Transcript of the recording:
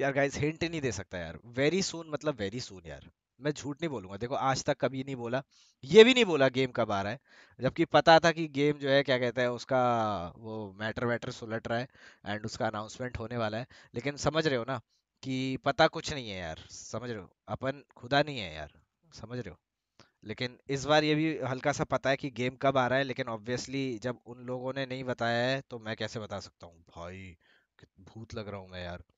यार guys hint नहीं दे सकता यार वेरी सून मतलब वेरी सून यार मैं झूठ नहीं बोलूंगा देखो आज तक कभी नहीं बोला ये भी नहीं बोला गेम कब आ रहा है जबकि पता था कि गेम जो है क्या कहते हैं उसका वो मैटर वैटर सुलट रहा है एंड उसका अनाउंसमेंट होने वाला है लेकिन समझ रहे हो ना कि पता कुछ नहीं है यार समझ रहे हो अपन खुदा नहीं है यार समझ रहे हो लेकिन इस बार ये भी हल्का सा पता है कि गेम कब आ रहा है लेकिन ऑब्वियसली जब उन लोगों ने नहीं बताया है तो मैं कैसे बता सकता हूँ भाई भूत लग रहा हूँ मैं यार